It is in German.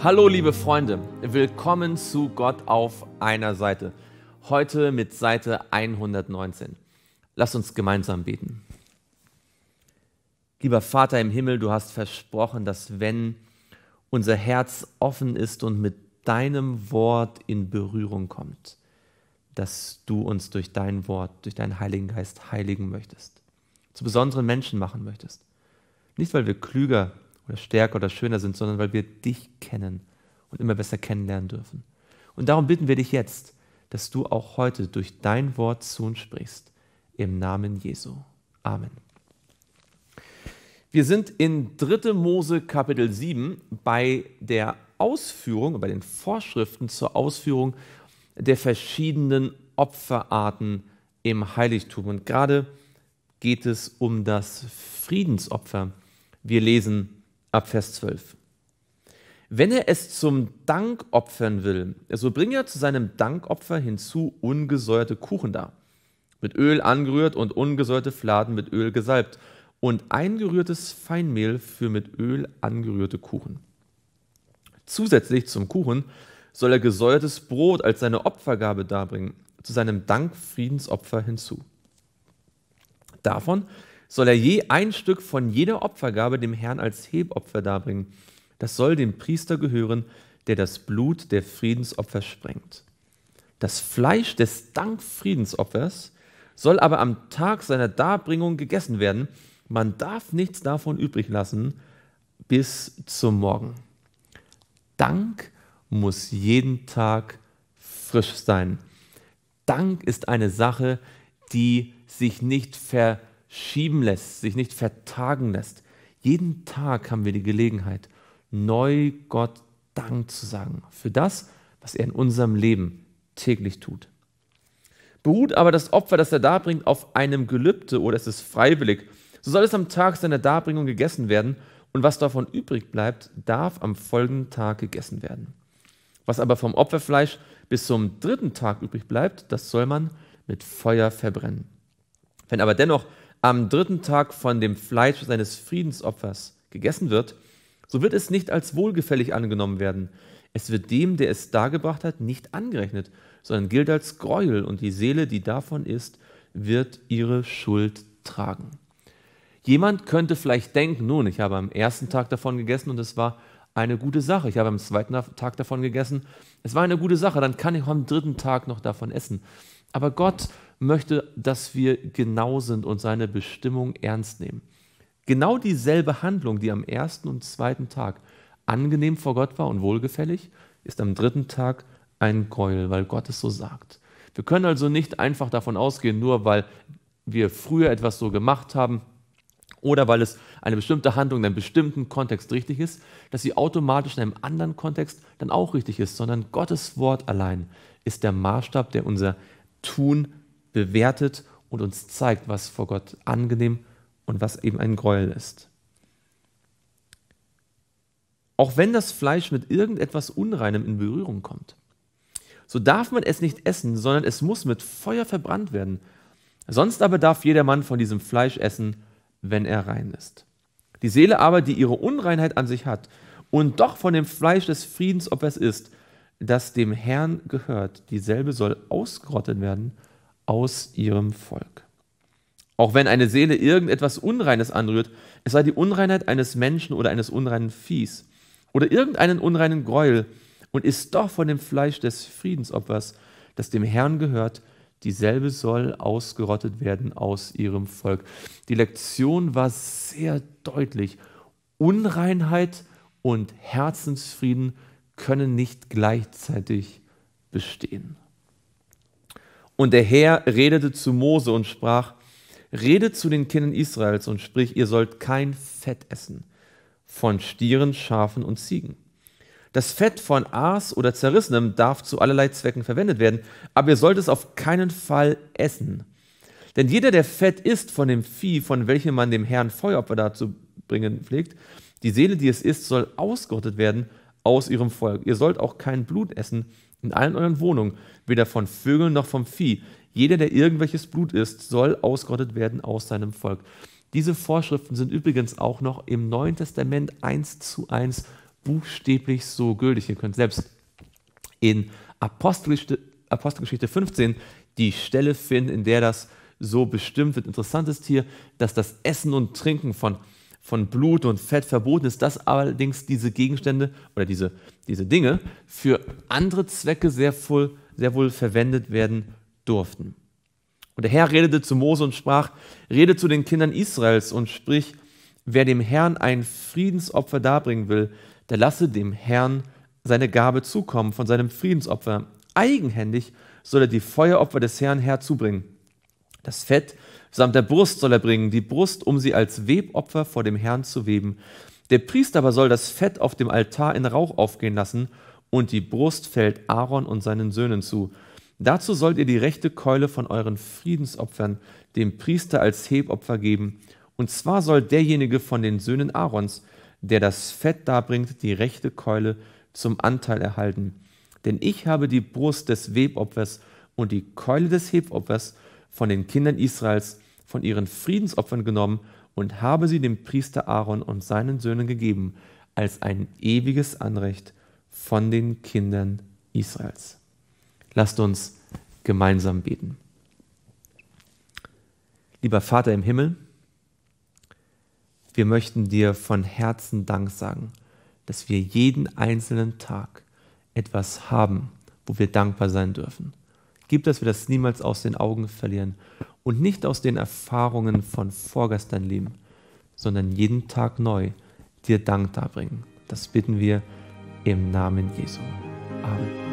Hallo liebe Freunde, willkommen zu Gott auf einer Seite. Heute mit Seite 119. Lass uns gemeinsam beten. Lieber Vater im Himmel, du hast versprochen, dass wenn unser Herz offen ist und mit deinem Wort in Berührung kommt, dass du uns durch dein Wort, durch deinen Heiligen Geist heiligen möchtest, zu besonderen Menschen machen möchtest. Nicht, weil wir klüger oder stärker oder schöner sind, sondern weil wir dich kennen und immer besser kennenlernen dürfen. Und darum bitten wir dich jetzt, dass du auch heute durch dein Wort zu uns sprichst. Im Namen Jesu. Amen. Wir sind in 3. Mose Kapitel 7 bei der Ausführung, bei den Vorschriften zur Ausführung der verschiedenen Opferarten im Heiligtum. Und gerade geht es um das Friedensopfer. Wir lesen ab Vers 12. Wenn er es zum Dank opfern will, so bringe er zu seinem Dankopfer hinzu ungesäuerte Kuchen dar, mit Öl angerührt und ungesäuerte Fladen mit Öl gesalbt und eingerührtes Feinmehl für mit Öl angerührte Kuchen. Zusätzlich zum Kuchen soll er gesäuertes Brot als seine Opfergabe darbringen, zu seinem Dankfriedensopfer hinzu. Davon soll er je ein Stück von jeder Opfergabe dem Herrn als Hebopfer darbringen. Das soll dem Priester gehören, der das Blut der Friedensopfer sprengt. Das Fleisch des Dankfriedensopfers soll aber am Tag seiner Darbringung gegessen werden. Man darf nichts davon übrig lassen bis zum Morgen. Dank muss jeden Tag frisch sein. Dank ist eine Sache, die sich nicht ver schieben lässt, sich nicht vertagen lässt. Jeden Tag haben wir die Gelegenheit, neu Gott Dank zu sagen für das, was er in unserem Leben täglich tut. Beruht aber das Opfer, das er darbringt, auf einem Gelübde oder es ist freiwillig, so soll es am Tag seiner Darbringung gegessen werden und was davon übrig bleibt, darf am folgenden Tag gegessen werden. Was aber vom Opferfleisch bis zum dritten Tag übrig bleibt, das soll man mit Feuer verbrennen. Wenn aber dennoch am dritten Tag von dem Fleisch seines Friedensopfers gegessen wird, so wird es nicht als wohlgefällig angenommen werden. Es wird dem, der es dargebracht hat, nicht angerechnet, sondern gilt als Gräuel und die Seele, die davon ist, wird ihre Schuld tragen. Jemand könnte vielleicht denken, nun, ich habe am ersten Tag davon gegessen und es war eine gute Sache. Ich habe am zweiten Tag davon gegessen, es war eine gute Sache, dann kann ich am dritten Tag noch davon essen. Aber Gott möchte, dass wir genau sind und seine Bestimmung ernst nehmen. Genau dieselbe Handlung, die am ersten und zweiten Tag angenehm vor Gott war und wohlgefällig, ist am dritten Tag ein Gräuel, weil Gott es so sagt. Wir können also nicht einfach davon ausgehen, nur weil wir früher etwas so gemacht haben oder weil es eine bestimmte Handlung in einem bestimmten Kontext richtig ist, dass sie automatisch in einem anderen Kontext dann auch richtig ist, sondern Gottes Wort allein ist der Maßstab, der unser Tun bewertet und uns zeigt, was vor Gott angenehm und was eben ein Gräuel ist. Auch wenn das Fleisch mit irgendetwas Unreinem in Berührung kommt, so darf man es nicht essen, sondern es muss mit Feuer verbrannt werden. Sonst aber darf jedermann von diesem Fleisch essen, wenn er rein ist. Die Seele aber, die ihre Unreinheit an sich hat und doch von dem Fleisch des Friedens, Friedensopfers ist, das dem Herrn gehört, dieselbe soll ausgerottet werden aus ihrem Volk. Auch wenn eine Seele irgendetwas Unreines anrührt, es sei die Unreinheit eines Menschen oder eines unreinen Viehs oder irgendeinen unreinen Gräuel und ist doch von dem Fleisch des Friedensopfers, das dem Herrn gehört, dieselbe soll ausgerottet werden aus ihrem Volk. Die Lektion war sehr deutlich. Unreinheit und Herzensfrieden können nicht gleichzeitig bestehen. Und der Herr redete zu Mose und sprach, Redet zu den Kindern Israels und sprich, ihr sollt kein Fett essen von Stieren, Schafen und Ziegen. Das Fett von Aas oder Zerrissenem darf zu allerlei Zwecken verwendet werden, aber ihr sollt es auf keinen Fall essen. Denn jeder, der Fett isst von dem Vieh, von welchem man dem Herrn Feueropfer darzubringen pflegt, die Seele, die es isst, soll ausgerottet werden aus ihrem Volk. Ihr sollt auch kein Blut essen, in allen euren Wohnungen, weder von Vögeln noch vom Vieh. Jeder, der irgendwelches Blut isst, soll ausgerottet werden aus seinem Volk. Diese Vorschriften sind übrigens auch noch im Neuen Testament eins zu eins buchstäblich so gültig. Ihr könnt selbst in Apostelgeschichte, Apostelgeschichte 15 die Stelle finden, in der das so bestimmt wird. Interessant ist hier, dass das Essen und Trinken von von Blut und Fett verboten ist, dass allerdings diese Gegenstände oder diese, diese Dinge für andere Zwecke sehr wohl, sehr wohl verwendet werden durften. Und der Herr redete zu Mose und sprach, rede zu den Kindern Israels und sprich, wer dem Herrn ein Friedensopfer darbringen will, der lasse dem Herrn seine Gabe zukommen von seinem Friedensopfer. Eigenhändig soll er die Feueropfer des Herrn herzubringen. Das Fett samt der Brust soll er bringen, die Brust, um sie als Webopfer vor dem Herrn zu weben. Der Priester aber soll das Fett auf dem Altar in Rauch aufgehen lassen, und die Brust fällt Aaron und seinen Söhnen zu. Dazu sollt ihr die rechte Keule von euren Friedensopfern dem Priester als Hebopfer geben. Und zwar soll derjenige von den Söhnen Aarons, der das Fett darbringt, die rechte Keule zum Anteil erhalten. Denn ich habe die Brust des Webopfers und die Keule des Hebopfers von den Kindern Israels, von ihren Friedensopfern genommen und habe sie dem Priester Aaron und seinen Söhnen gegeben, als ein ewiges Anrecht von den Kindern Israels. Lasst uns gemeinsam beten. Lieber Vater im Himmel, wir möchten dir von Herzen Dank sagen, dass wir jeden einzelnen Tag etwas haben, wo wir dankbar sein dürfen. Gib, dass wir das niemals aus den Augen verlieren und nicht aus den Erfahrungen von vorgestern leben, sondern jeden Tag neu dir Dank darbringen. Das bitten wir im Namen Jesu. Amen.